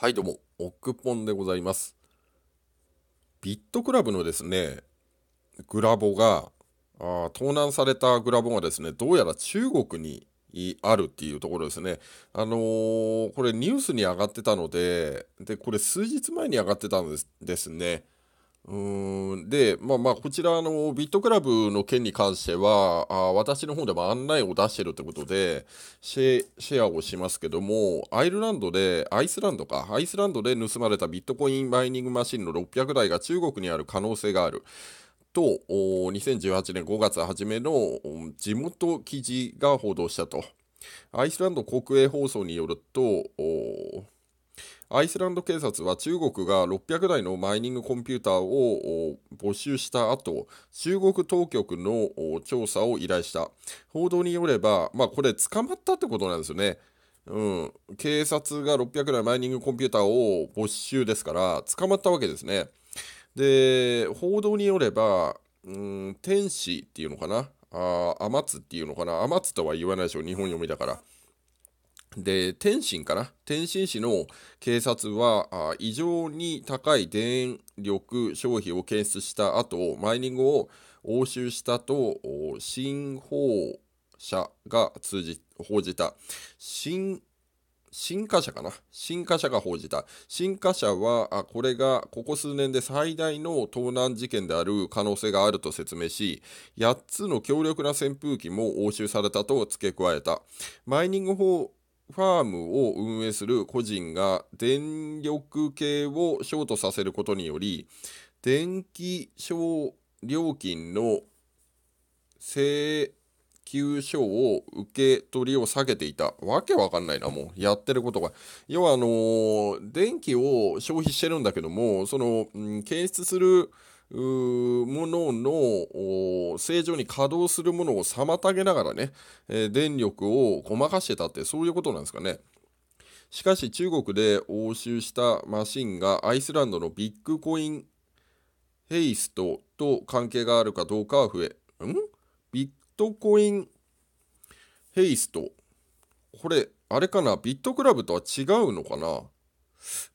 はいどうも、オックポンでございます。ビットクラブのですね、グラボが、あ盗難されたグラボがですね、どうやら中国にあるっていうところですね。あのー、これニュースに上がってたので、で、これ数日前に上がってたんですですね。うんで、まあまあ、こちらのビットクラブの件に関しては、あ私の方でも案内を出してるということでシェアをしますけども、アイルランドで、アイスランドか、アイスランドで盗まれたビットコインマイニングマシンの600台が中国にある可能性がある。と、2018年5月初めの地元記事が報道したと。アイスランド国営放送によると、アイスランド警察は中国が600台のマイニングコンピューターを募集した後、中国当局の調査を依頼した。報道によれば、まあ、これ捕まったってことなんですよね。うん、警察が600台マイニングコンピューターを没収ですから捕まったわけですね。で報道によれば、うん、天使っていうのかなあ天津っていうのかな天津とは言わないでしょ日本読みだから。で、天津かな天津市の警察は、異常に高い電力消費を検出した後、マイニングを押収したと、新報社が通じ、報じた。新新華社かな新華社が報じた。新華社は、これがここ数年で最大の盗難事件である可能性があると説明し、8つの強力な扇風機も押収されたと付け加えた。マイニング法ファームを運営する個人が電力系をショートさせることにより、電気料金の請求書を受け取りを下げていた。わけわかんないな、もう。やってることが。要は、あのー、電気を消費してるんだけども、その、検出する、ものの正常に稼働するものを妨げながらね、えー、電力をごまかしてたってそういうことなんですかね。しかし中国で押収したマシンがアイスランドのビッグコインヘイストと関係があるかどうかは増え、んビットコインヘイスト。これ、あれかなビットクラブとは違うのかな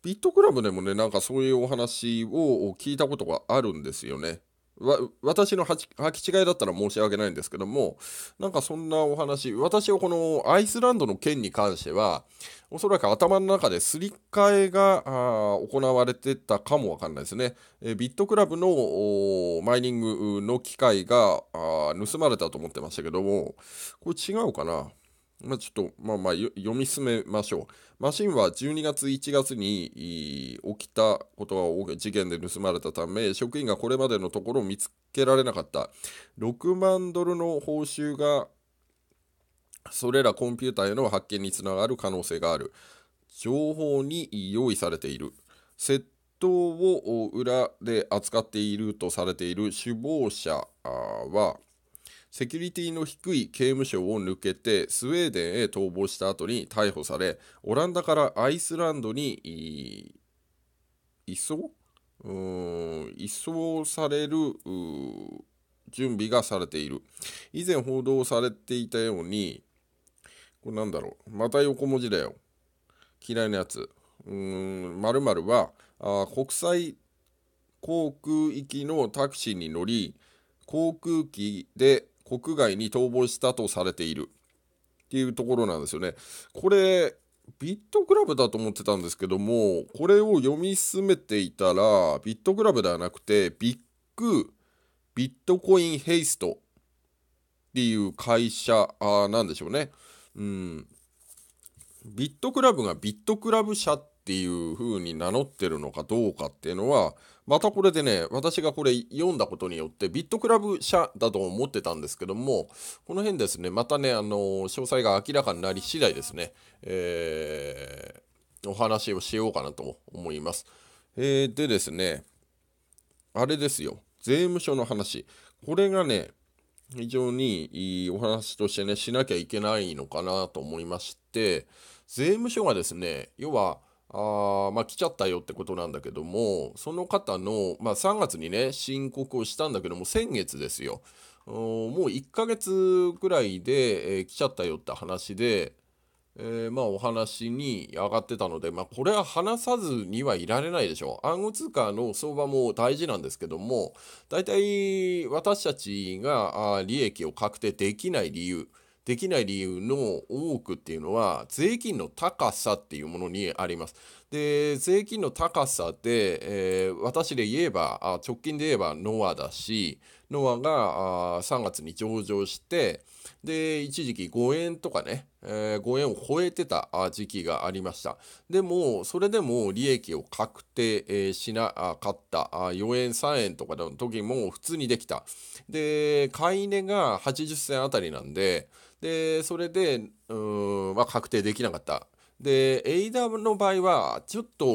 ビットクラブでもね、なんかそういうお話を聞いたことがあるんですよね。わ私の履き違いだったら申し訳ないんですけども、なんかそんなお話、私はこのアイスランドの件に関しては、おそらく頭の中ですり替えが行われてたかもわかんないですね。えビットクラブのマイニングの機械が盗まれたと思ってましたけども、これ違うかなまあ、ちょっと、まあまあ、読み進めましょう。マシンは12月、1月に起きたことが事件で盗まれたため、職員がこれまでのところを見つけられなかった。6万ドルの報酬が、それらコンピューターへの発見につながる可能性がある。情報に用意されている。窃盗を裏で扱っているとされている首謀者は、セキュリティの低い刑務所を抜けてスウェーデンへ逃亡した後に逮捕されオランダからアイスランドに移送うん移送される準備がされている以前報道されていたようにこれなんだろうまた横文字だよ嫌いなやつうーん〇〇はあ国際航空行きのタクシーに乗り航空機で国外に逃亡したとされているっていうところなんですよね。これビットクラブだと思ってたんですけどもこれを読み進めていたらビットクラブではなくてビッグビットコインヘイストっていう会社あなんでしょうね。うんビットクラブがビットクラブ社っっていう風に名乗ってるのかどうかっていうのはまたこれでね私がこれ読んだことによってビットクラブ社だと思ってたんですけどもこの辺ですねまたねあの詳細が明らかになり次第ですね、えー、お話をしようかなと思います。えー、でですねあれですよ税務署の話これがね非常にいいお話としてねしなきゃいけないのかなと思いまして税務署がですね要はあまあ、来ちゃったよってことなんだけども、その方の、まあ、3月にね、申告をしたんだけども、先月ですよ。もう1ヶ月ぐらいで、えー、来ちゃったよって話で、えー、まあお話に上がってたので、まあこれは話さずにはいられないでしょう。暗号通貨の相場も大事なんですけども、大体私たちが利益を確定できない理由、できない理由の多くっていうのは税金の高さっていうものにあります。で税金の高さで、えー、私で言えばあ直近で言えばノアだしノアがあ3月に上場してで、一時期5円とかね、えー、5円を超えてた時期がありました。でも、それでも利益を確定しなかった4円3円とかの時も普通にできた。で、買い値が80銭あたりなんで、で、それで、うん、まあ、確定できなかった。で、エイダの場合は、ちょっと、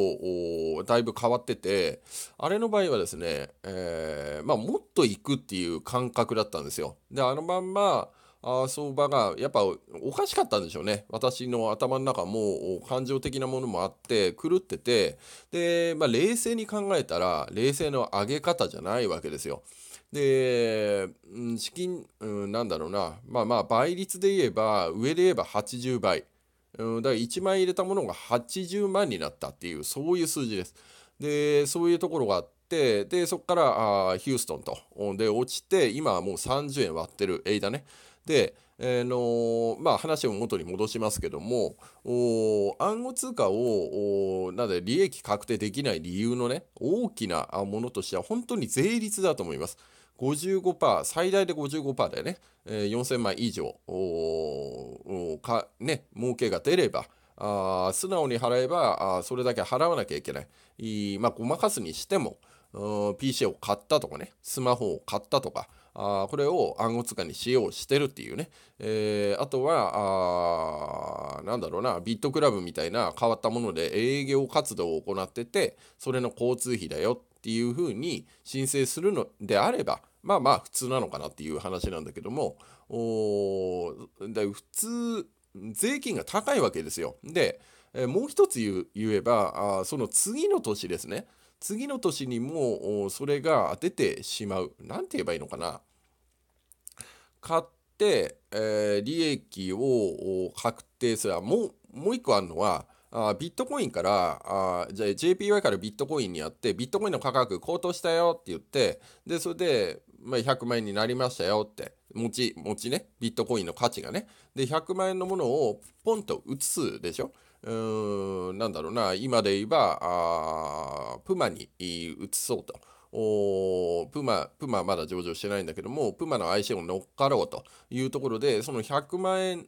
だいぶ変わってて、あれの場合はですね、えー、まあ、もっと行くっていう感覚だったんですよ。で、あのまんま、相場がやっぱおかしかったんでしょうね私の頭の中も感情的なものもあって狂っててで、まあ、冷静に考えたら冷静の上げ方じゃないわけですよ。で、資金、うん、なんだろうな、まあまあ、倍率で言えば、上で言えば80倍。うん、だから1万円入れたものが80万になったっていう、そういう数字です。で、そういうところがあって、で、そこからあヒューストンと。で、落ちて、今はもう30円割ってる、枝ね。で、えーのまあ、話を元に戻しますけども暗号通貨をなで利益確定できない理由のね大きなものとしては本当に税率だと思います。55%最大で55%でね、えー、4000万以上かね儲けが出ればあ素直に払えばあそれだけ払わなきゃいけないいまあごまかすにしても PC を買ったとかねスマホを買ったとかあこれを暗号通貨に使用してるっていうね、えー、あとはあなんだろうなビットクラブみたいな変わったもので営業活動を行っててそれの交通費だよっていうふうに申請するのであればまあまあ普通なのかなっていう話なんだけどもおだ普通税金が高いわけですよ。で、えー、もう一つ言えばあその次の年ですね次の年にもそれが出てしまう。なんて言えばいいのかな。買って、えー、利益を確定する。もう、もう一個あるのは、あビットコインから、あじゃあ JPY からビットコインにやって、ビットコインの価格高騰したよって言って、で、それで、まあ、100万円になりましたよって、持ち、持ちね、ビットコインの価値がね。で、100万円のものをポンと移すでしょ。うん、なんだろうな、今で言えば、あプマに移そうと。プマ、プマまだ上場してないんだけども、プマの i c を乗っかろうというところで、その100万円、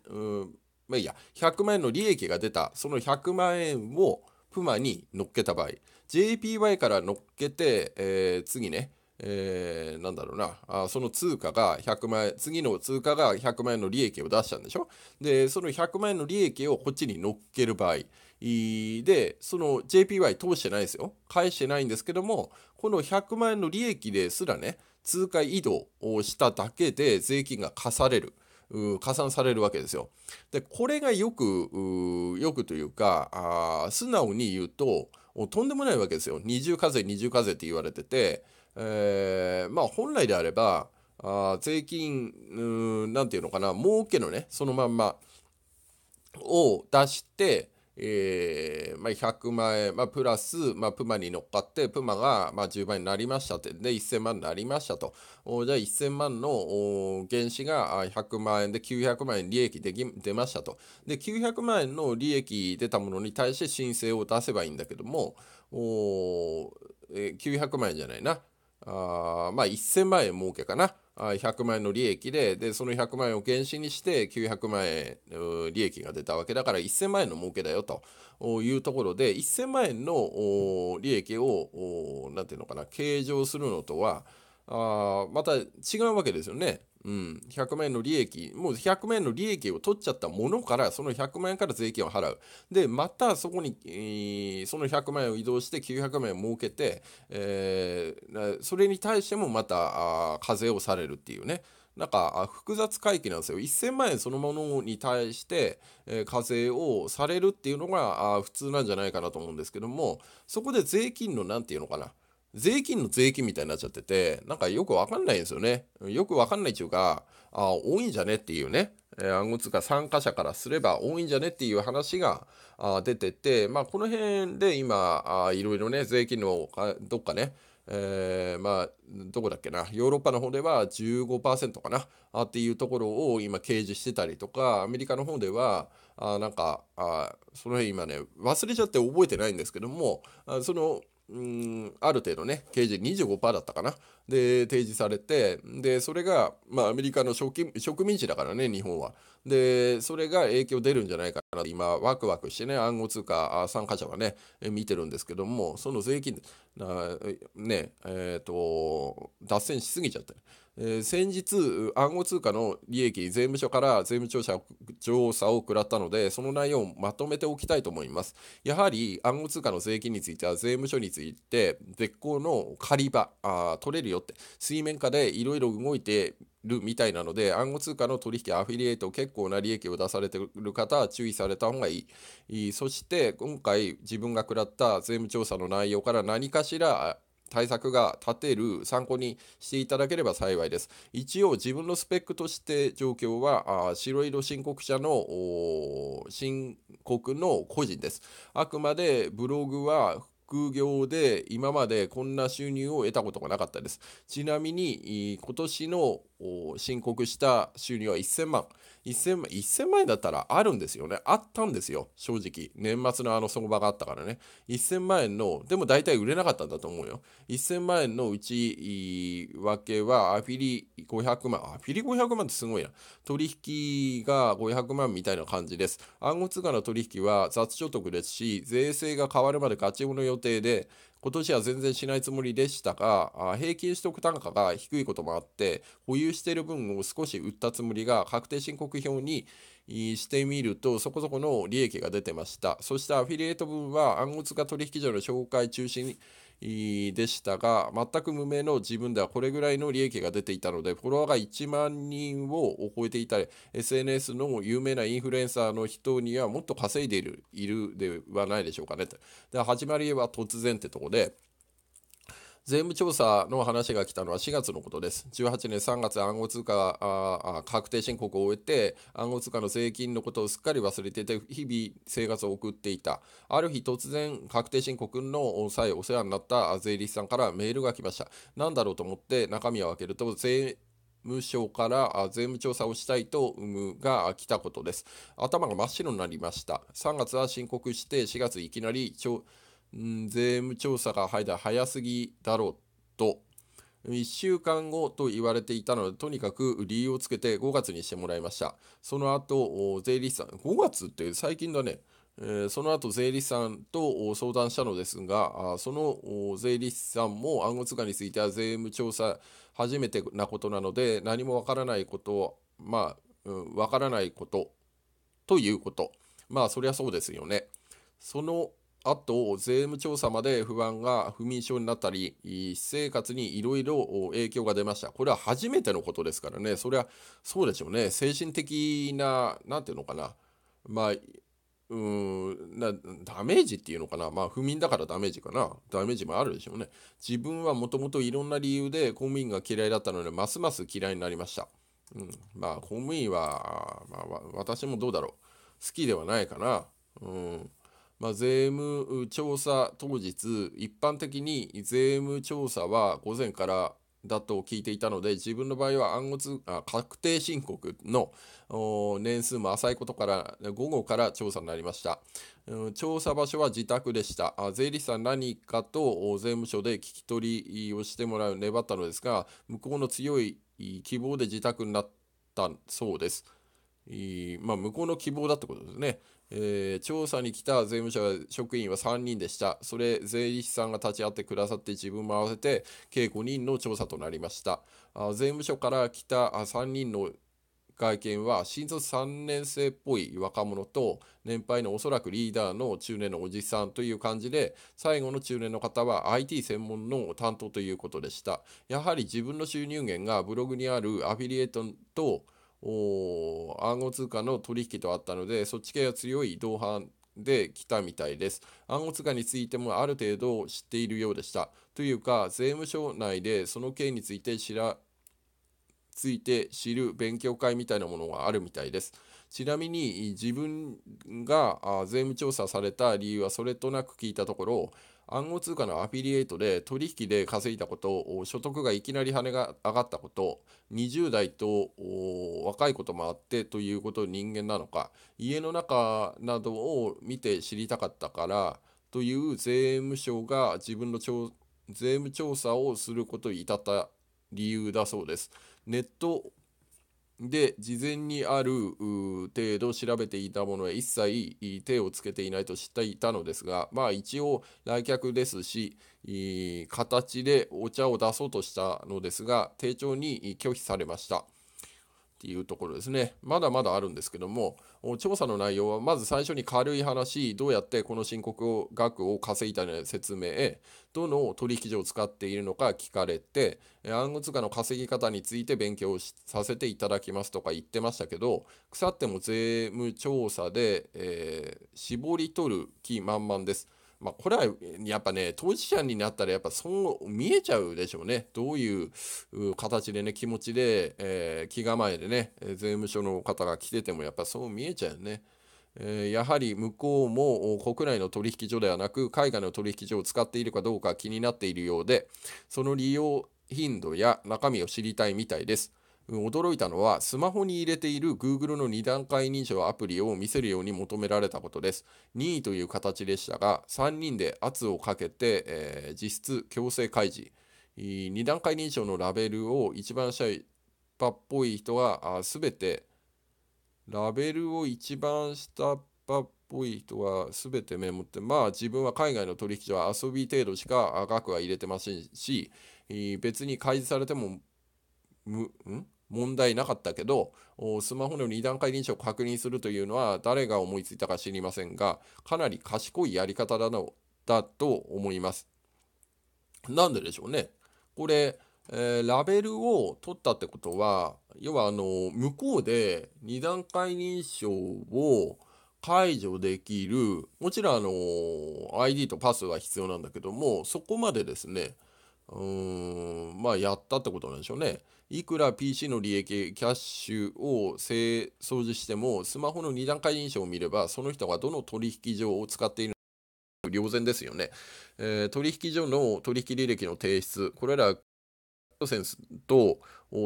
まあいいや、100万円の利益が出た、その100万円をプマに乗っけた場合、JPY から乗っけて、えー、次ね、えー、なんだろうなあ、その通貨が100万円、次の通貨が100万円の利益を出したんでしょで、その100万円の利益をこっちに乗っける場合、で、その JPY 通してないですよ。返してないんですけども、この100万円の利益ですらね、通貨移動をしただけで税金が課される。加算されるわけですよ。で、これがよく、よくというか、素直に言うと、とんでもないわけですよ。二重課税、二重課税って言われてて、えー、まあ本来であれば、あ税金、なんていうのかな、儲けのね、そのまんまを出して、えー、まあ、100万円、まあ、プラス、まあ、プマに乗っかって、プマが、まあ、10倍になりましたって、で、1000万になりましたと。じゃあ、1000万の原資が100万円で900万円利益で出ましたと。で、900万円の利益出たものに対して申請を出せばいいんだけども、おえー、900万円じゃないな。あまあ、1000万円儲けかな。100万円の利益で、で、その100万円を原資にして900万円利益が出たわけだから1000万円の儲けだよというところで、1000万円の利益を、なんていうのかな、計上するのとは、あまた違うわけですよね。うん、100万円の利益、もう100万円の利益を取っちゃったものから、その100万円から税金を払う。で、またそこに、えー、その100万円を移動して900万円を儲けて、えー、それに対してもまた課税をされるっていうね。なんか複雑回帰なんですよ。1000万円そのものに対して、えー、課税をされるっていうのが普通なんじゃないかなと思うんですけども、そこで税金の何て言うのかな、税金の税金みたいになっちゃってて、なんかよくわかんないんですよね。よくわかんないっていうか、あ多いんじゃねっていうね、えー、暗号通貨参加者からすれば多いんじゃねっていう話があ出てて、まあこの辺で今、あいろいろね、税金のどっかね、えー、まあ、どこだっけな、ヨーロッパの方では15%かな、あっていうところを今、掲示してたりとか、アメリカの方では、あなんかあ、その辺今ね、忘れちゃって覚えてないんですけども、あその、うんある程度ね刑事25%だったかなで提示されてでそれが、まあ、アメリカの植民地だからね日本はでそれが影響出るんじゃないかなと。今ワクワクしてね暗号通貨参加者はね見てるんですけどもその税金ねえー、っと脱線しすぎちゃって、ね、え先日暗号通貨の利益税務署から税務調査調査を食らったのでその内容をまとめておきたいと思いますやはり暗号通貨の税金については税務署について絶好の借り場あ取れるよって水面下でいろいろ動いてるみたいなので暗号通貨の取引アフィリエイト結構な利益を出されてる方は注意された方がいいそして今回自分が食らった税務調査の内容から何かしら対策が立てる参考にしていただければ幸いです。一応自分のスペックとして状況は白色申告者の申告の個人です。あくまでブログは副業で今までこんな収入を得たことがなかったです。ちなみに今年の申告した収入は1000万。1000万、円だったらあるんですよね。あったんですよ、正直。年末のあの相場があったからね。1000万円の、でも大体売れなかったんだと思うよ。1000万円のうち訳はアフィリ500万。アフィリ500万ってすごいな。取引が500万みたいな感じです。暗号通貨の取引は雑所得ですし、税制が変わるまでガチオの予定で、今年は全然しないつもりでしたが、平均取得単価が低いこともあって、保有している分を少し売ったつもりが確定申告表にしてみると、そこそこの利益が出てました。そしてアフィリエイト分は暗通貨取引所の紹介中心にでしたが、全く無名の自分ではこれぐらいの利益が出ていたので、フォロワーが1万人を超えていたり、SNS の有名なインフルエンサーの人にはもっと稼いでいる、いるではないでしょうかねと。で、始まりは突然ってとこで、税務調査の話が来たのは4月のことです。18年3月暗号通貨確定申告を終えて暗号通貨の税金のことをすっかり忘れてて日々生活を送っていた。ある日突然確定申告の際お世話になった税理士さんからメールが来ました。何だろうと思って中身を開けると税務省から税務調査をしたいと有無が来たことです。頭が真っ白になりました。3月は申告して4月いきなりん税務調査が早すぎだろうと、1週間後と言われていたので、とにかく理由をつけて5月にしてもらいました。その後、税理士さん、5月って最近だね。えー、その後税理士さんと相談したのですが、その税理士さんも暗号通貨については税務調査初めてなことなので、何もわからないことまあ、わ、うん、からないことということ。まあ、そりゃそうですよね。そのあと、税務調査まで不安が不眠症になったり、私生活にいろいろ影響が出ました。これは初めてのことですからね、それはそうでしょうね、精神的な、なんていうのかな、まあ、うんなダメージっていうのかなまあ不眠だからダメージかなダメージもあるでしょうね自分はもともといろんな理由で公務員が嫌いだったのでますます嫌いになりました、うん、まあ公務員は、まあ、私もどうだろう好きではないかなうんまあ、税務調査当日一般的に税務調査は午前からだと聞いていたので自分の場合は暗号通あ確定申告の年数も浅いことから午後から調査になりました、うん、調査場所は自宅でしたあ税理士さん何かと税務署で聞き取りをしてもらう粘ったのですが向こうの強い希望で自宅になったそうですまあ、向こうの希望だってことですね。えー、調査に来た税務署職員は3人でした。それ、税理士さんが立ち会ってくださって自分も合わせて計5人の調査となりました。あ税務署から来たあ3人の外見は新卒3年生っぽい若者と年配のおそらくリーダーの中年のおじさんという感じで最後の中年の方は IT 専門の担当ということでしたやはり自分の収入源がブログにあるアフィリエイトと暗号通貨の取引とあったので、そっち系が強い移動で来たみたいです。暗号通貨についてもある程度知っているようでした。というか、税務署内でその件について知らついて知る勉強会みたいなものがあるみたいです。ちなみに自分が税務調査された理由はそれとなく聞いたところ暗号通貨のアフィリエイトで取引で稼いだこと所得がいきなり跳ねが上がったこと20代と若いこともあってということ人間なのか家の中などを見て知りたかったからという税務署が自分の税務調査をすることに至った理由だそうです。ネットで事前にある程度調べていたものは一切手をつけていないと知っていたのですがまあ一応来客ですし形でお茶を出そうとしたのですが丁重に拒否されました。っていうところですねまだまだあるんですけども調査の内容はまず最初に軽い話どうやってこの申告額を稼いだの説明どの取引所を使っているのか聞かれて暗号通貨の稼ぎ方について勉強させていただきますとか言ってましたけど腐っても税務調査で、えー、絞り取る気満々です。まあ、これはやっぱね、当事者になったらやっぱそう見えちゃうでしょうね。どういう形でね、気持ちで、えー、気構えでね、税務署の方が来ててもやっぱそう見えちゃうね。えー、やはり向こうも国内の取引所ではなく海外の取引所を使っているかどうか気になっているようでその利用頻度や中身を知りたいみたいです。驚いたのはスマホに入れている Google の2段階認証アプリを見せるように求められたことです任意という形でしたが3人で圧をかけて、えー、実質強制開示2段階認証のラベルを一番下っ端っぽい人は全てラベルを一番下っ端っぽい人は全てメモってまあ自分は海外の取引所は遊び程度しか額は入れてませんし別に開示されても無ん問題なかったけどスマホの2段階認証を確認するというのは誰が思いついたか知りませんがかなり賢いやり方だのだと思います。なんででしょうね。これ、えー、ラベルを取ったってことは要はあの向こうで2段階認証を解除できるもちろんあの ID とパスは必要なんだけどもそこまでですねうーんまあやったってことなんでしょうね。いくら PC の利益、キャッシュを清掃除しても、スマホの2段階認証を見れば、その人がどの取引所を使っているのか、両然ですよね。えー、取引所の取引履歴の提出、これらセンスと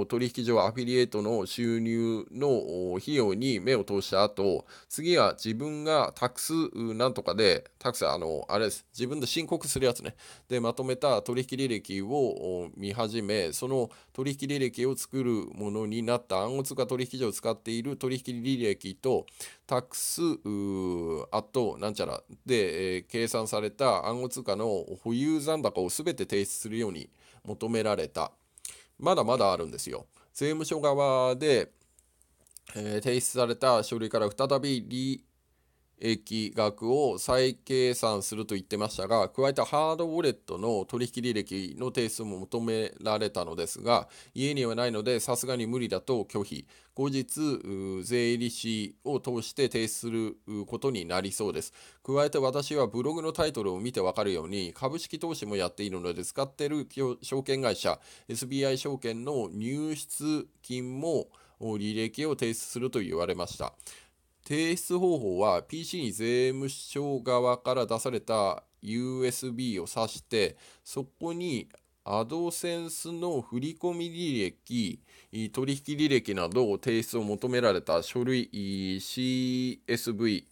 取引所はアフィリエイトの収入の費用に目を通した後、次は自分がタックスなんとかで、タックスあの、あれです。自分で申告するやつね。で、まとめた取引履歴を見始め、その取引履歴を作るものになった暗号通貨取引所を使っている取引履歴と、タックス、あと、なんちゃらで、えー、計算された暗号通貨の保有残高を全て提出するように求められた。まだまだあるんですよ。税務署側で、えー、提出された書類から再び益額を再計算すると言ってましたが、加えてハードウォレットの取引履歴の提出も求められたのですが、家にはないのでさすがに無理だと拒否。後日、税理士を通して提出することになりそうです。加えて私はブログのタイトルを見てわかるように、株式投資もやっているので、使っている証券会社、SBI 証券の入出金も履歴を提出すると言われました。提出方法は PC に税務署側から出された USB を挿してそこにアドセンスの振込履歴、取引履歴などを提出を求められた書類 CSV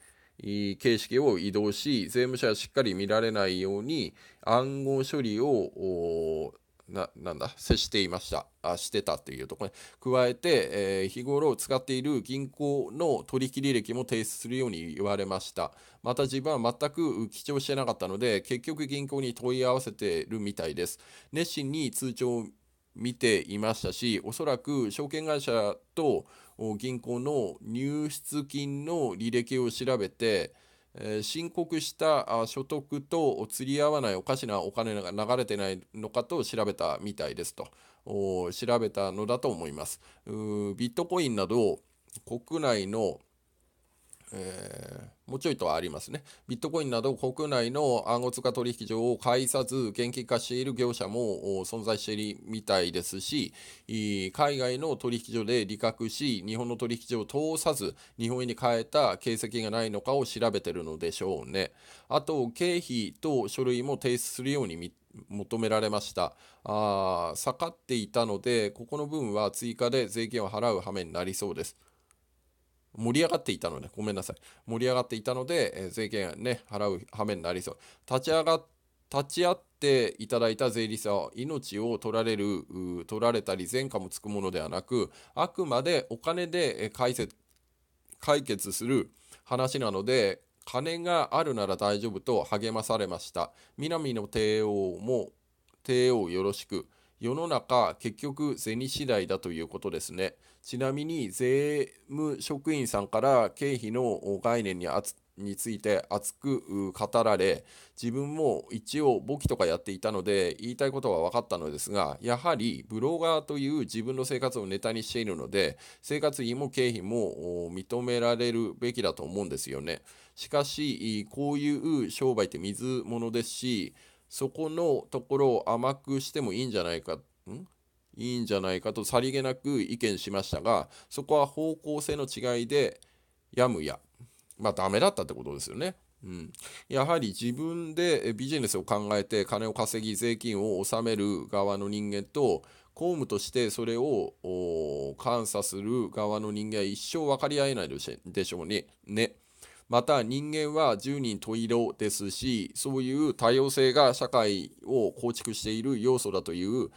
形式を移動し、税務署はしっかり見られないように暗号処理をななんだ接していましたあしてたっていうところに加えて、えー、日頃使っている銀行の取引履歴も提出するように言われましたまた自分は全く記帳してなかったので結局銀行に問い合わせてるみたいです熱心に通帳を見ていましたしおそらく証券会社と銀行の入出金の履歴を調べて申告した所得と釣り合わないおかしなお金が流れてないのかと調べたみたいですと調べたのだと思いますビットコインなど国内のえー、もうちょいとはありますね。ビットコインなど国内の暗号通貨取引所を介さず現金化している業者も存在しているみたいですし、海外の取引所で利確し、日本の取引所を通さず、日本円に変えた形跡がないのかを調べてるのでしょうね。あと、経費と書類も提出するように求められましたあ。下がっていたので、ここの分は追加で税金を払う羽目になりそうです。盛り上がっていたので、ごめんなさい。盛り上がっていたので、えー、税金ね、払う羽目になりそう。立ち上が、立ち会っていただいた税理士は、命を取られる、取られたり、前科もつくものではなく、あくまでお金で解説、解決する話なので、金があるなら大丈夫と励まされました。南の帝王も、帝王よろしく。世の中、結局、銭次第だということですね。ちなみに税務職員さんから経費の概念にについて熱く語られ自分も一応簿記とかやっていたので言いたいことは分かったのですがやはりブロガーという自分の生活をネタにしているので生活費も経費も認められるべきだと思うんですよねしかしこういう商売って水物ですしそこのところを甘くしてもいいんじゃないかんいいんじゃないかとさりげなく意見しましたがそこは方向性の違いでやむやまあダメだったってことですよね。うん、やはり自分でビジネスを考えて金を稼ぎ税金を納める側の人間と公務としてそれを監査する側の人間は一生分かり合えないでしょうね。ねまた人間は十人十色ですしそういう多様性が社会を構築している要素だという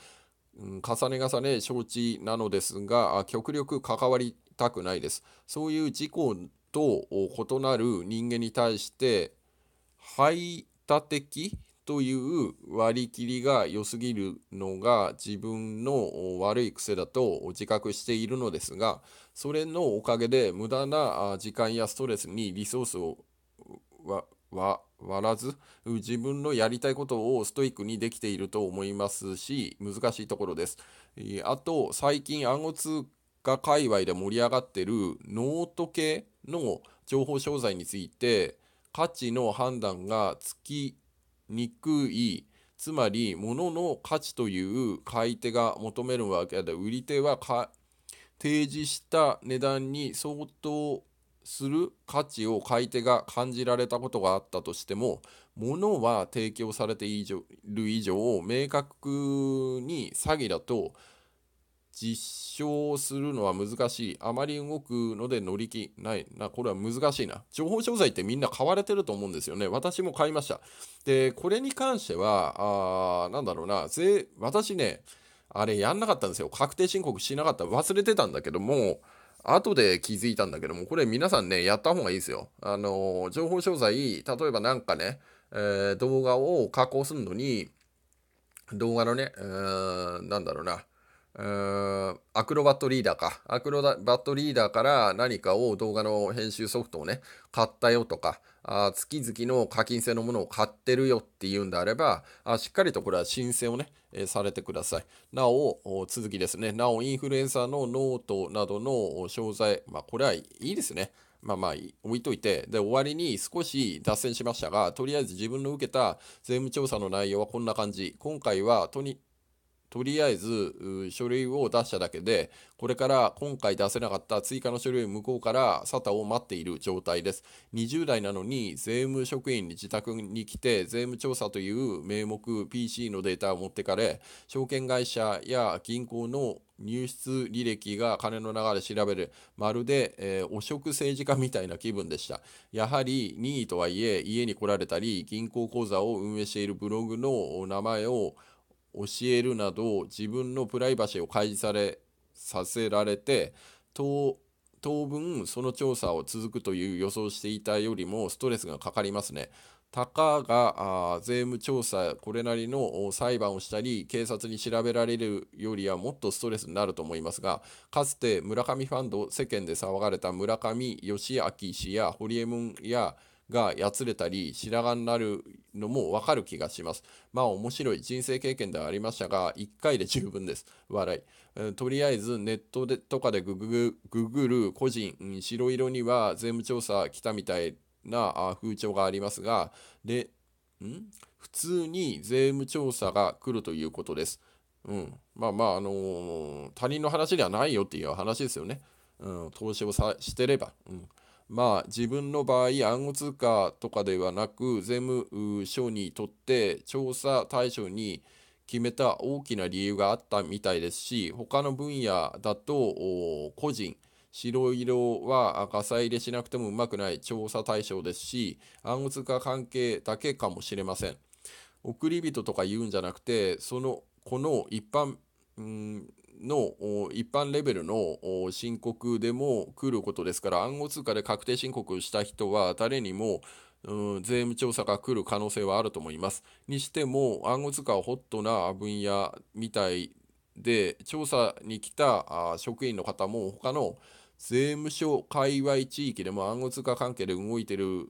うん、重ね重ね承知なのですが極力関わりたくないですそういう事故と異なる人間に対して排他的という割り切りが良すぎるのが自分の悪い癖だと自覚しているのですがそれのおかげで無駄な時間やストレスにリソースを割らず自分のやりたいことをストイックにできていると思いますし難しいところです。あと最近暗号通貨界隈で盛り上がってるノート系の情報商材について価値の判断がつきにくいつまり物の価値という買い手が求めるわけで売り手は提示した値段に相当する価値を買い手が感じられたことがあったとしても物は提供されている以上明確に詐欺だと実証するのは難しいあまり動くので乗り気ないなこれは難しいな情報商材ってみんな買われてると思うんですよね私も買いましたでこれに関してはあなんだろうな私ねあれやんなかったんですよ確定申告しなかった忘れてたんだけども後で気づいたんだけども、これ皆さんね、やった方がいいですよ。あの、情報商材、例えばなんかね、えー、動画を加工するのに、動画のね、えー、なんだろうな、えー、アクロバットリーダーか。アクロバットリーダーから何かを動画の編集ソフトをね、買ったよとか、あ月々の課金制のものを買ってるよっていうんであれば、あしっかりとこれは申請をね、えー、されてください。なお、続きですね。なお、インフルエンサーのノートなどの商材、まあ、これはいいですね。まあまあ置いといて、で、終わりに少し脱線しましたが、とりあえず自分の受けた税務調査の内容はこんな感じ。今回はとにとりあえず書類を出しただけで、これから今回出せなかった追加の書類向こうから沙汰を待っている状態です。20代なのに税務職員に自宅に来て税務調査という名目 PC のデータを持ってかれ、証券会社や銀行の入出履歴が金の流れ調べる。まるで、えー、汚職政治家みたいな気分でした。やはり任意とはいえ、家に来られたり、銀行口座を運営しているブログの名前を教えるなど自分のプライバシーを開示されさせられて当分その調査を続くという予想していたよりもストレスがかかりますね。たかが税務調査これなりの裁判をしたり警察に調べられるよりはもっとストレスになると思いますがかつて村上ファンド世間で騒がれた村上義明氏やホリエモンやがやつれたり白髪になるのもわかる気がします。まあ面白い人生経験ではありましたが1回で十分です。笑い。とりあえずネットでとかでググググる個人、白色には税務調査来たみたいな風潮がありますがでん普通に税務調査が来るということです。うん、まあまあ、あのー、他人の話ではないよっていう話ですよね。うん、投資をさしてれば。うんまあ自分の場合暗号通貨とかではなく税務署にとって調査対象に決めた大きな理由があったみたいですし他の分野だと個人白色はガサ入れしなくてもうまくない調査対象ですし暗号通貨関係だけかもしれません送り人とか言うんじゃなくてそのこの一般、うんの一般レベルの申告でも来ることですから暗号通貨で確定申告した人は誰にもうん、税務調査が来る可能性はあると思います。にしても暗号通貨はホットな分野みたいで調査に来た職員の方も他の税務署界隈地域でも暗号通貨関係で動いてる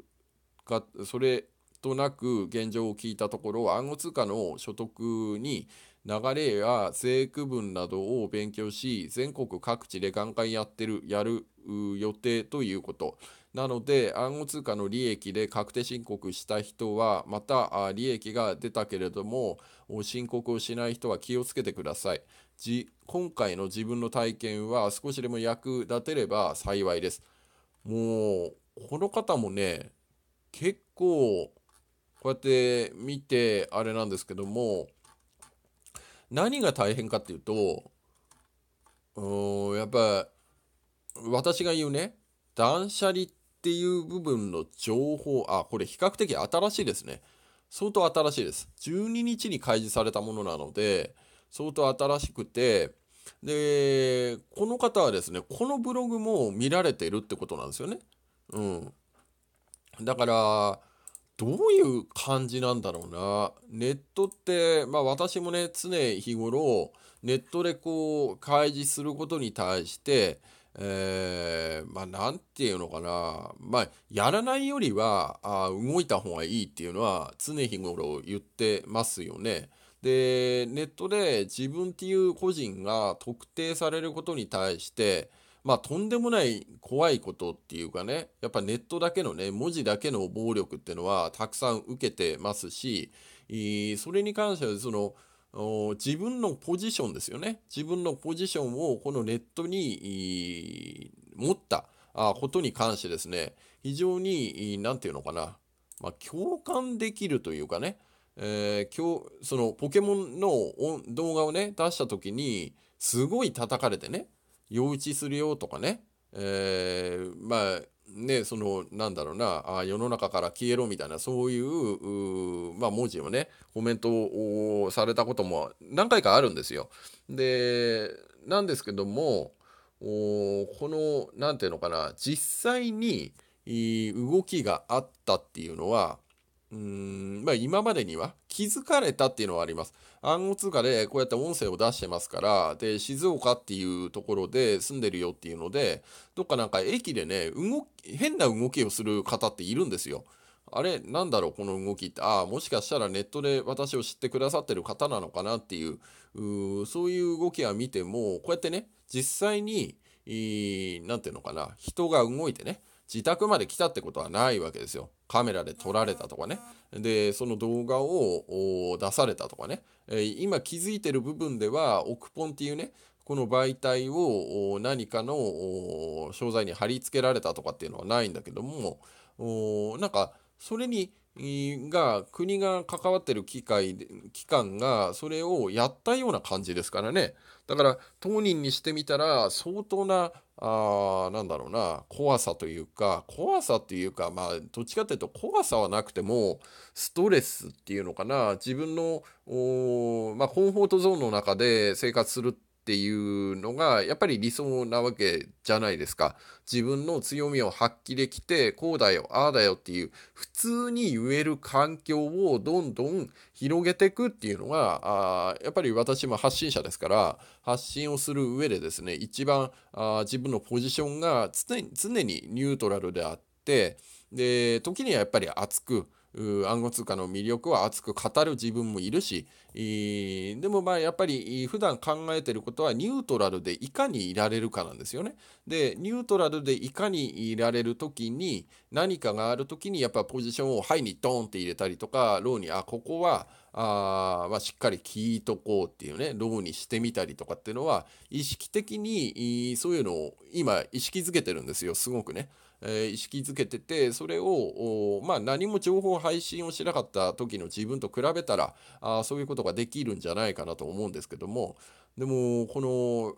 かそれとなく現状を聞いたところ暗号通貨の所得に流れや生区分などを勉強し、全国各地でガンガンやってる、やる予定ということ。なので、暗号通貨の利益で確定申告した人は、また利益が出たけれども、申告をしない人は気をつけてください。今回の自分の体験は少しでも役立てれば幸いです。もう、この方もね、結構、こうやって見て、あれなんですけども、何が大変かっていうと、うん、やっぱ、私が言うね、断捨離っていう部分の情報、あ、これ比較的新しいですね。相当新しいです。12日に開示されたものなので、相当新しくて、で、この方はですね、このブログも見られてるってことなんですよね。うん。だから、どういう感じなんだろうな。ネットって、まあ私もね、常日頃、ネットでこう、開示することに対して、えー、まあなんていうのかな。まあ、やらないよりは、あ動いた方がいいっていうのは、常日頃言ってますよね。で、ネットで自分っていう個人が特定されることに対して、まあ、とんでもない怖いことっていうかね、やっぱネットだけのね、文字だけの暴力っていうのはたくさん受けてますし、それに関しては、その、自分のポジションですよね。自分のポジションをこのネットに持ったことに関してですね、非常に、なんていうのかな、まあ、共感できるというかね、えー、今日、そのポケモンの動画をね、出した時に、すごい叩かれてね、用打するよとかね、えー、まあねそのなんだろうなあ世の中から消えろみたいなそういうまあ、文字をねコメントをされたことも何回かあるんですよ。でなんですけどもおこの何て言うのかな実際に動きがあったっていうのはうーんまあ、今までには気づかれたっていうのはあります。暗号通貨でこうやって音声を出してますから、で、静岡っていうところで住んでるよっていうので、どっかなんか駅でね、動変な動きをする方っているんですよ。あれ、なんだろう、この動きって、ああ、もしかしたらネットで私を知ってくださってる方なのかなっていう、うそういう動きは見ても、こうやってね、実際に、何て言うのかな、人が動いてね、自宅まで来たってことはないわけですよ。カメラで撮られたとかねでその動画を出されたとかね、え今気づいてる部分ではオクポンっていうねこの媒体を何かの商材に貼り付けられたとかっていうのはないんだけどもなんかそれにが国が関わってる機会機関がそれをやったような感じですからねだから当人にしてみたら相当なあなんだろうな怖さというか怖さっていうかまあどっちかっていうと怖さはなくてもストレスっていうのかな自分のまあ、コンフォートゾーンの中で生活するっていうのがやっぱり理想なわけじゃないですか。自分の強みを発揮できてこうだよああだよっていう普通に言える環境をどんどん広げていくっていうのがあやっぱり私も発信者ですから発信をする上でですね一番あ自分のポジションが常にニュートラルであってで時にはやっぱり熱く暗号通貨の魅力を熱く語る自分もいるし、でもまあやっぱり普段考えてることはニュートラルでいかにいられるかなんですよね。で、ニュートラルでいかにいられる時に何かがある時にやっぱポジションをハイにドーンって入れたりとか、ローに、あ、ここはあまあ、しっかり聞いとこうっていうね、ローにしてみたりとかっていうのは、意識的にそういうのを今意識づけてるんですよ、すごくね。え意識づけててそれを、まあ、何も情報配信をしなかった時の自分と比べたらあそういうことができるんじゃないかなと思うんですけどもでもこの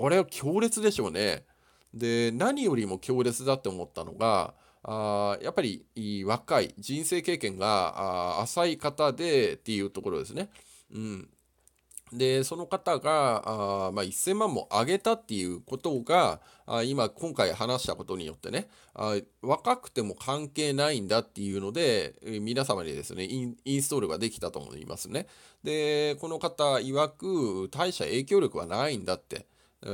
これは強烈でしょうね。で何よりも強烈だって思ったのがあやっぱり若い人生経験が浅い方でっていうところですね。うん、で、その方が、あまあ、1000万も上げたっていうことが、あ今、今回話したことによってねあ、若くても関係ないんだっていうので、皆様にですね、インストールができたと思いますね。で、この方曰く、大した影響力はないんだって。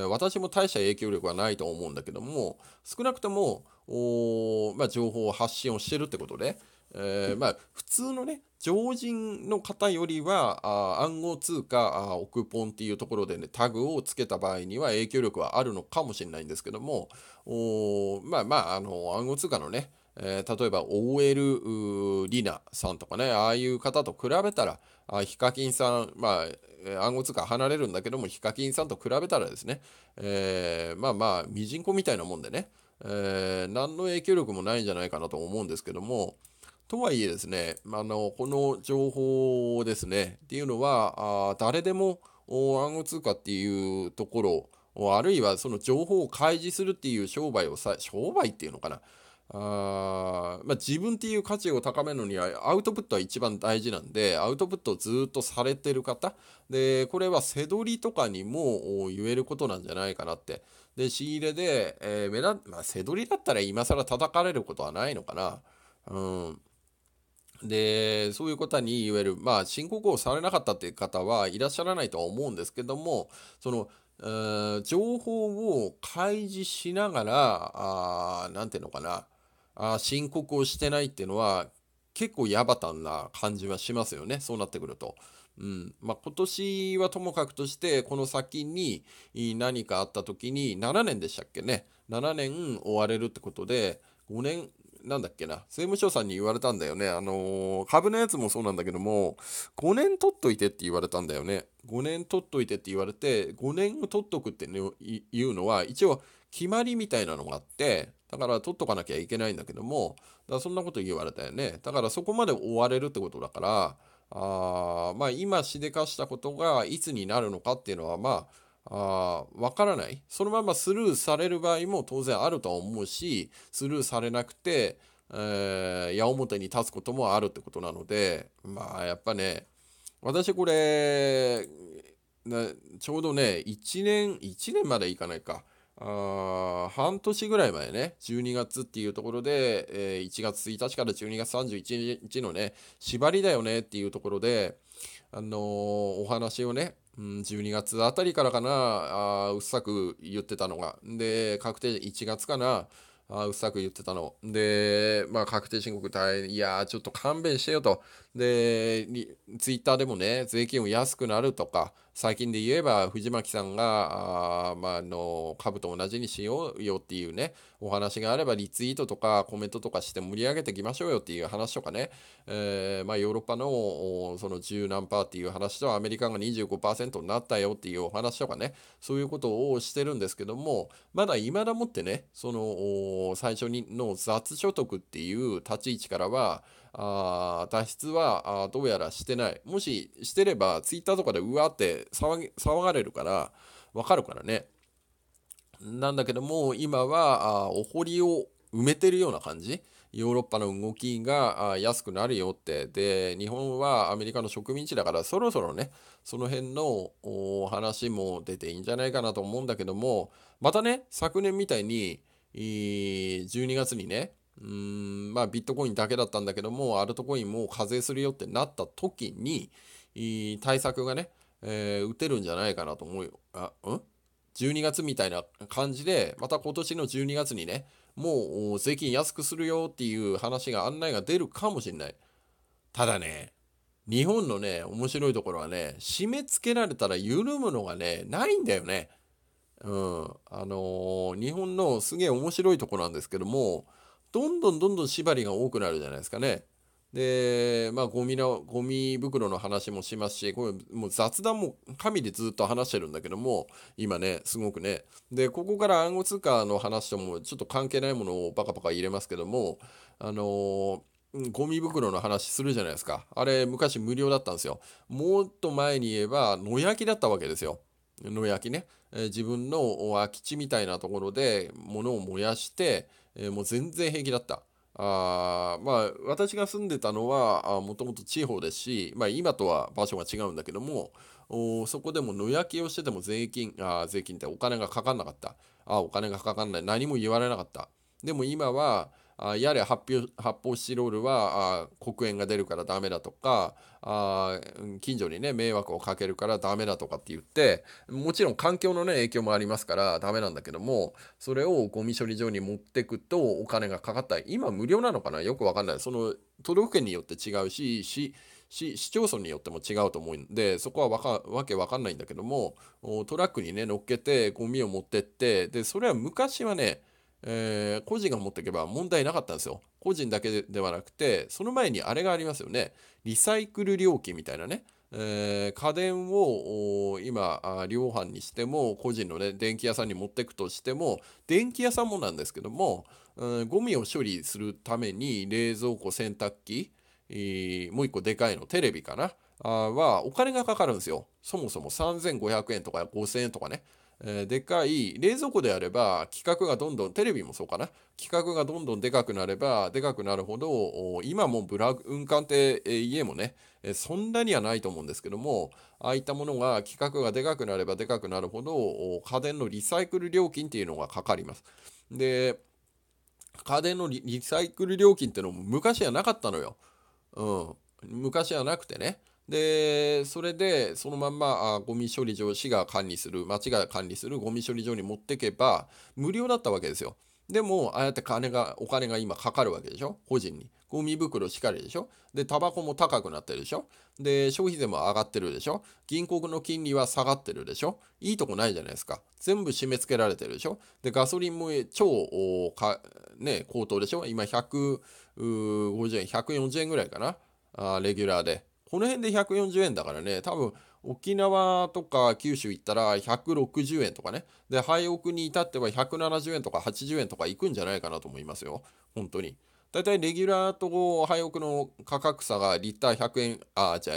私も大した影響力はないと思うんだけども、少なくとも、おまあ、情報発信をしてるってことで、えー、まあ、普通のね、常人の方よりは、あ暗号通貨あ、オクポンっていうところでね、タグをつけた場合には影響力はあるのかもしれないんですけども、おまあまあ、あの、暗号通貨のね、えー、例えば OL リナさんとかね、ああいう方と比べたら、あヒカキンさん、まあ、暗号通貨離れるんだけども、ヒカキンさんと比べたらですね、えー、まあまあ、ミジンコみたいなもんでね、えー、何の影響力もないんじゃないかなと思うんですけども、とはいえですね、あの、この情報ですね、っていうのは、あ誰でも暗号通貨っていうところ、あるいはその情報を開示するっていう商売をさ、商売っていうのかな。あまあ、自分っていう価値を高めるのにはアウトプットは一番大事なんでアウトプットをずっとされてる方でこれは背取りとかにも言えることなんじゃないかなってで仕入れで、えー目立まあ、背取りだったら今更叩かれることはないのかなうんで、そういう方に、いわゆる、まあ、新国をされなかったという方はいらっしゃらないとは思うんですけども、その、えー、情報を開示しながら、あていうのかな、あ申告をしてないっていうのは、結構やばたんな感じはしますよね、そうなってくると。うんまあ、今年はともかくとして、この先に何かあった時に、7年でしたっけね、7年追われるってことで、5年、なんだっけな、税務署さんに言われたんだよね。あのー、株のやつもそうなんだけども、5年取っといてって言われたんだよね。5年取っといてって言われて、5年取っとくって、ね、いうのは、一応決まりみたいなのがあって、だから取っとかなきゃいけないんだけども、だそんなこと言われたよね。だからそこまで追われるってことだから、あまあ今しでかしたことがいつになるのかっていうのはまああわからない。そのままスルーされる場合も当然あるとは思うし、スルーされなくて、えー、矢面に立つこともあるってことなので、まあやっぱね、私これ、ちょうどね、1年、1年までいかないか。あ半年ぐらい前ね、12月っていうところで、えー、1月1日から12月31日のね、縛りだよねっていうところで、あのー、お話をね、うん、12月あたりからかなあうっさく言ってたのがで確定1月かなあうっさく言ってたのでまあ確定申告大変いやちょっと勘弁してよとで、ツイッターでもね、税金を安くなるとか、最近で言えば藤巻さんが、あまあ、の株と同じにしようよっていうね、お話があればリツイートとかコメントとかして盛り上げていきましょうよっていう話とかね、えー、まあ、ヨーロッパのその10何パーっていう話とアメリカが25%になったよっていうお話とかね、そういうことをしてるんですけども、まだ未だもってね、その最初にの雑所得っていう立ち位置からは、あ脱出はあどうやらしてない。もししてれば、ツイッターとかでうわって騒がれるから、わかるからね。なんだけども、今は、あお堀を埋めてるような感じ。ヨーロッパの動きが安くなるよって。で、日本はアメリカの植民地だから、そろそろね、その辺の話も出ていいんじゃないかなと思うんだけども、またね、昨年みたいに、12月にね、うんまあ、ビットコインだけだったんだけどもアルトコインも課税するよってなった時に対策がね、えー、打てるんじゃないかなと思うよ。あん12月みたいな感じでまた今年の12月にねもう税金安くするよっていう話が案内が出るかもしれない。ただね日本のね面白いところはね締め付けられたら緩むのがねないんだよね。うん、あのー、日本のすげえ面白いとこなんですけどもどんどんどんどん縛りが多くなるじゃないですかね。で、まあ、ゴミの、ゴミ袋の話もしますし、これ、もう雑談も、神でずっと話してるんだけども、今ね、すごくね。で、ここから暗号通貨の話とも、ちょっと関係ないものをバカバカ入れますけども、あのー、ゴミ袋の話するじゃないですか。あれ、昔無料だったんですよ。もっと前に言えば、野焼きだったわけですよ。野焼きね。えー、自分の空き地みたいなところで、物を燃やして、えー、もう全然平気だった。あまあ、私が住んでたのはもともと地方ですし、まあ、今とは場所が違うんだけどもそこでも野焼きをしてても税金あ税金ってお金がかかんなかったあお金がかかんない何も言われなかったでも今はあやれ発表発泡スチロールはあ黒煙が出るからダメだとかあ近所にね迷惑をかけるからダメだとかって言ってもちろん環境のね影響もありますからダメなんだけどもそれをゴミ処理場に持ってくとお金がかかった今無料なのかなよくわかんないその都道府県によって違うし市市市町村によっても違うと思うんでそこはわかわけわかんないんだけどもトラックにね乗っけてゴミを持ってってでそれは昔はねえー、個人が持っていけば問題なかったんですよ。個人だけではなくて、その前にあれがありますよね。リサイクル料金みたいなね。えー、家電を今、量販にしても、個人のね、電気屋さんに持っていくとしても、電気屋さんもなんですけども、うん、ゴミを処理するために、冷蔵庫、洗濯機、えー、もう一個でかいの、テレビかな、あはお金がかかるんですよ。そもそも3500円とか5000円とかね。えでかい冷蔵庫であれば規格がどんどんテレビもそうかな規格がどんどんでかくなればでかくなるほど今もブラウン管って家もねそんなにはないと思うんですけどもああいったものが規格がでかくなればでかくなるほど家電のリサイクル料金っていうのがかかります。で家電のリサイクル料金っていうのも昔はなかったのよ。うん、昔はなくてね。で、それで、そのまんまあゴミ処理場、市が管理する、町が管理するゴミ処理場に持ってけば、無料だったわけですよ。でも、ああやって金が、お金が今かかるわけでしょ個人に。ゴミ袋しかりでしょで、タバコも高くなってるでしょで、消費税も上がってるでしょ銀行の金利は下がってるでしょいいとこないじゃないですか。全部締め付けられてるでしょで、ガソリンも超ね、高騰でしょ今150円、140円ぐらいかなあレギュラーで。この辺で140円だからね、多分沖縄とか九州行ったら160円とかね、で、廃屋に至っては170円とか80円とか行くんじゃないかなと思いますよ。本当に。大体レギュラーと廃屋の価格差がリッター100円、あ、じゃあ、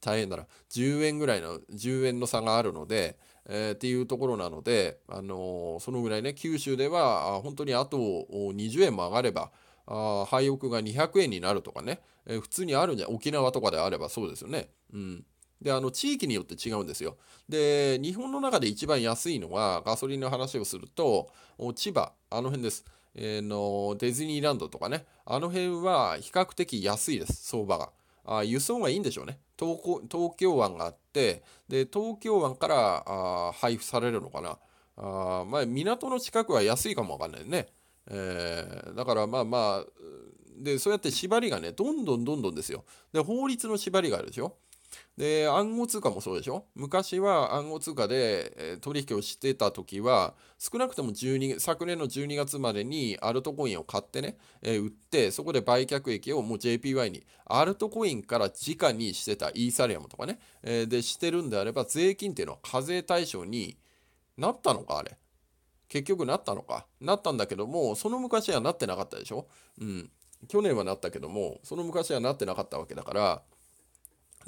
大変だな、10円ぐらいの、10円の差があるので、えー、っていうところなので、あのー、そのぐらいね、九州では本当にあと20円も上がれば、あ廃屋が200円になるとかね、えー、普通にあるんじゃ沖縄とかであればそうですよね。うん、であの地域によって違うんですよ。で日本の中で一番安いのはガソリンの話をすると千葉あの辺です。えー、のディズニーランドとかねあの辺は比較的安いです相場が。あ輸送がいいんでしょうね東京湾があってで東京湾からあ配布されるのかなあまあ、港の近くは安いかもわかんないね。えー、だからまあまあでそうやって縛りがねどんどんどんどんですよで法律の縛りがあるでしょで暗号通貨もそうでしょ昔は暗号通貨で、え取引をしてた時は少なくとも12昨年の12月までにアルトコインを買ってね、え売ってそこで売却益をもう JPY にアルトコインから直にしてたイーサリアムとかね、えでしてるんであれば税金っていうのは課税対象になったのかあれ結局なったのか。なったんだけども、その昔はなってなかったでしょうん。去年はなったけども、その昔はなってなかったわけだから、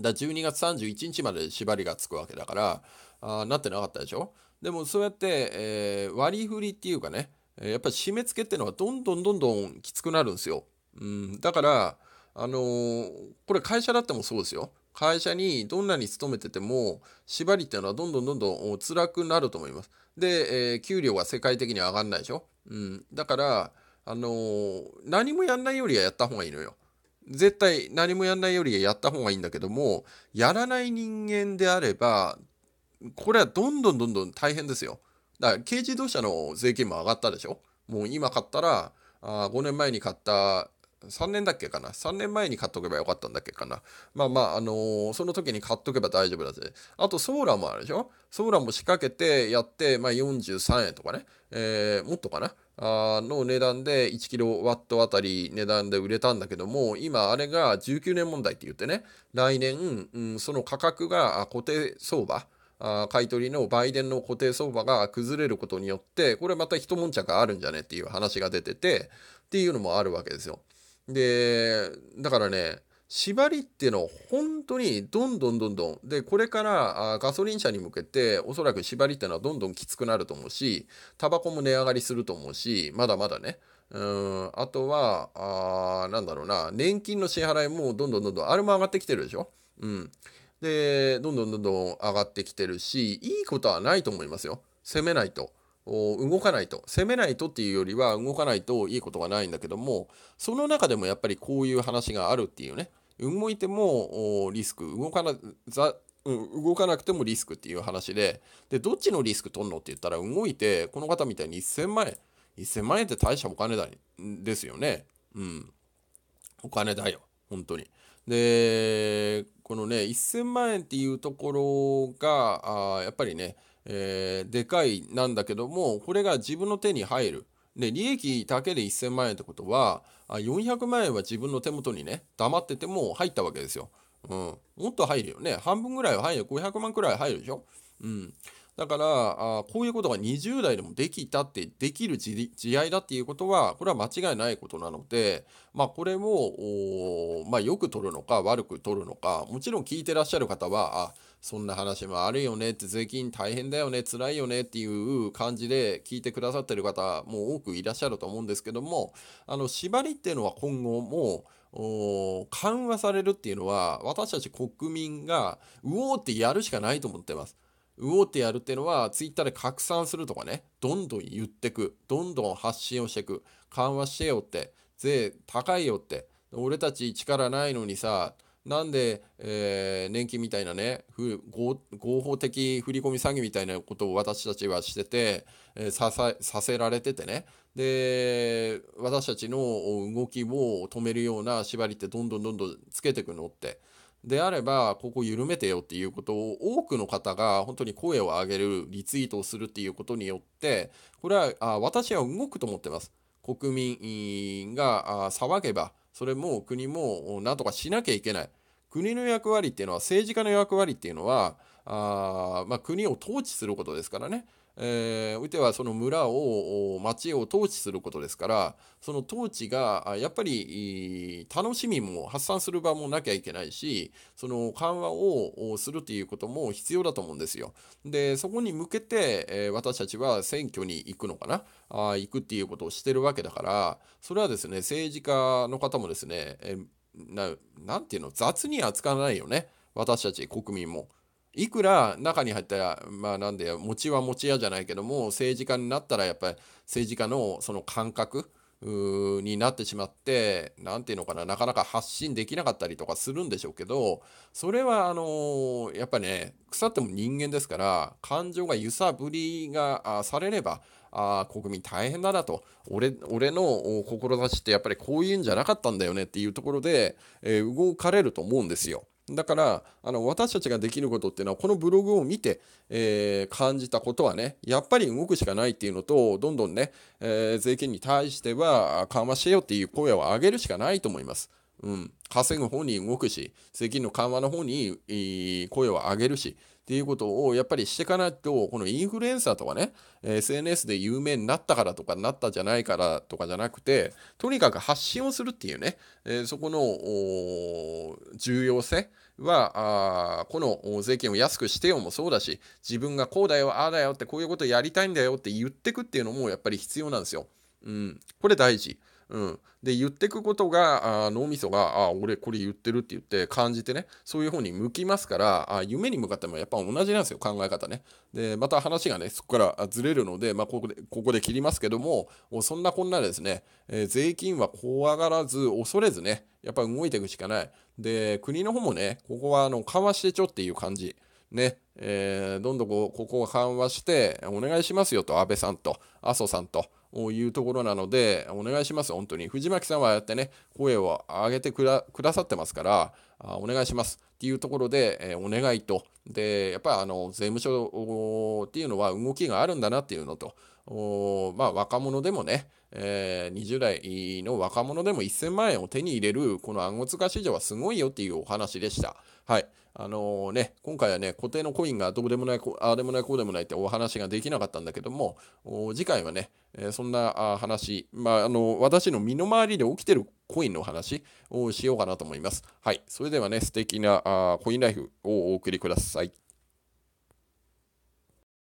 だ12月31日まで縛りがつくわけだから、あなってなかったでしょでもそうやって、えー、割り振りっていうかね、やっぱり締め付けっていうのはどんどんどんどんきつくなるんですよ。うん、だから、あのー、これ会社だってもそうですよ。会社にどんなに勤めてても、縛りっていうのはどんどんどんどん辛くなると思います。で、えー、給料は世界的に上がんないでしょ。うん。だから、あのー、何もやんないよりはやった方がいいのよ。絶対何もやんないよりはやった方がいいんだけども、やらない人間であれば、これはどんどんどんどん大変ですよ。だから軽自動車の税金も上がったでしょ。もう今買ったら、あ5年前に買った3年だっけかな3年前に買っとけばよかったんだっけかなまあまああのー、その時に買っとけば大丈夫だぜあとソーラーもあるでしょソーラーも仕掛けてやって、まあ、43円とかね、えー、もっとかなあの値段で 1kW あたり値段で売れたんだけども今あれが19年問題って言ってね来年、うん、その価格が固定相場あ買取の売電の固定相場が崩れることによってこれまた一悶着あるんじゃねっていう話が出ててっていうのもあるわけですよ。で、だからね、縛りっていうのを本当にどんどんどんどんでこれからガソリン車に向けておそらく縛りっていうのはどんどんきつくなると思うしタバコも値上がりすると思うしまだまだねうんあとはあなんだろうな年金の支払いもどんどんどんどんあれも上がってきてるでしょうんでどんどんどんどん上がってきてるしいいことはないと思いますよ責めないと動かないと攻めないとっていうよりは動かないといいことがないんだけどもその中でもやっぱりこういう話があるっていうね動いてもリスク動かなざ動かなくてもリスクっていう話ででどっちのリスク取るのって言ったら動いてこの方みたいに1000万円1000万円って大したお金だですよねうんお金だよ本当にでこのね1000万円っていうところがあやっぱりねえー、でかいなんだけども、これが自分の手に入る。で、利益だけで1000万円ってことは、400万円は自分の手元にね、黙ってても入ったわけですよ。うん。もっと入るよね。半分ぐらいは入る。500万くらい入るでしょ。うん。だからあ、こういうことが20代でもできたって、できる合いだっていうことは、これは間違いないことなので、まあ、これをまあ、よく取るのか、悪く取るのか、もちろん聞いてらっしゃる方は、あそんな話もあるよねって、税金大変だよね、辛いよねっていう感じで聞いてくださってる方も多くいらっしゃると思うんですけども、あの、縛りっていうのは今後も緩和されるっていうのは、私たち国民が、うおーってやるしかないと思ってます。うおーってやるっていうのは、ツイッターで拡散するとかね、どんどん言ってく、どんどん発信をしてく、緩和してよって、税高いよって、俺たち力ないのにさ、なんで、えー、年金みたいなね合法的振込詐欺みたいなことを私たちはしてて、えー、させられててねで私たちの動きを止めるような縛りってどんどんどんどんつけてくのって。であればここ緩めてよっていうことを多くの方が本当に声を上げるリツイートをするっていうことによってこれはあ私は動くと思ってます。国民が騒げばそれも国もなんとかしなきゃいけない。国の役割っていうのは政治家の役割っていうのはあ、まあ、国を統治することですからねえー、うてはその村を町を統治することですからその統治がやっぱり楽しみも発散する場もなきゃいけないしその緩和をするということも必要だと思うんですよ。でそこに向けて、え私たちは選挙に行くのかなあ行くっていうことをしてるわけだからそれはですね政治家の方もですね、えーななていうの雑に扱わないよね私たち国民も。いくら中に入ったらまあなんで餅は餅屋じゃないけども政治家になったらやっぱり政治家のその感覚になってしまって何て言うのかななかなか発信できなかったりとかするんでしょうけどそれはあのやっぱね腐っても人間ですから感情が揺さぶりがされればあ国民大変だなと俺俺の志ってやっぱりこういうんじゃなかったんだよねっていうところで、え動かれると思うんですよ。だからあの私たちができることっていうのはこのブログを見て、えー、感じたことはねやっぱり動くしかないっていうのとどんどんね、えー、税金に対しては緩和してよっていう声を上げるしかないと思います。うん、稼ぐ方に動くし、税金の緩和の方に声を上げるし、っていうことをやっぱりしていかないと、このインフルエンサーとかね、SNS で有名になったからとかなったじゃないからとかじゃなくて、とにかく発信をするっていうね、えそこの重要性、はあこの税金を安くしてよもそうだし自分がこうだよああだよってこういうことやりたいんだよって言ってくっていうのもやっぱり必要なんですよ。うん、これ大事。うん、で言ってくことがあ脳みそが「あ俺これ言ってる」って言って感じてねそういう方に向きますからあ夢に向かってもやっぱ同じなんですよ考え方ね。でまた話がねそこからずれるので、まあ、ここでここで切りますけどもそんなこんなですね、えー、税金は怖がらず恐れずねやっぱ動いていくしかない。で国の方もねここはあの緩和してちょっていう感じ。ね、えー、どんどんここを緩和してお願いしますよと安倍さんと麻生さんと。いうところなので、お願いします、本当に。藤巻さんはやってね、声を上げてくださってますから、あお願いしますっていうところで、えー、お願いと。で、やっぱあの税務署っていうのは動きがあるんだなっていうのと、おまあ、若者でもね、えー、20代の若者でも1000万円を手に入れる、この暗号通貨市場はすごいよっていうお話でした。はい。あのね、今回はね、固定のコインがどうでもない、ああでもない、こうでもないってお話ができなかったんだけども、次回はね、えそんな話、まあ、あの、私の身の回りで起きてるコインの話をしようかなと思います。はい。それではね、素敵なあコインライフをお送りください。